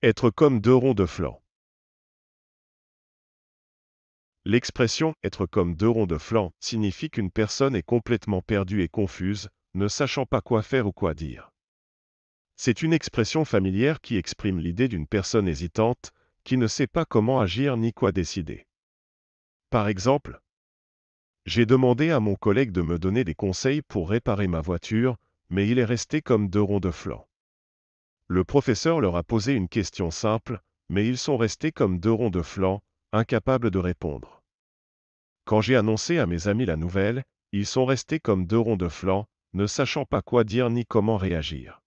Être comme deux ronds de flanc. L'expression être comme deux ronds de flanc signifie qu'une personne est complètement perdue et confuse, ne sachant pas quoi faire ou quoi dire. C'est une expression familière qui exprime l'idée d'une personne hésitante, qui ne sait pas comment agir ni quoi décider. Par exemple, j'ai demandé à mon collègue de me donner des conseils pour réparer ma voiture, mais il est resté comme deux ronds de flanc. Le professeur leur a posé une question simple, mais ils sont restés comme deux ronds de flanc, incapables de répondre. Quand j'ai annoncé à mes amis la nouvelle, ils sont restés comme deux ronds de flanc, ne sachant pas quoi dire ni comment réagir.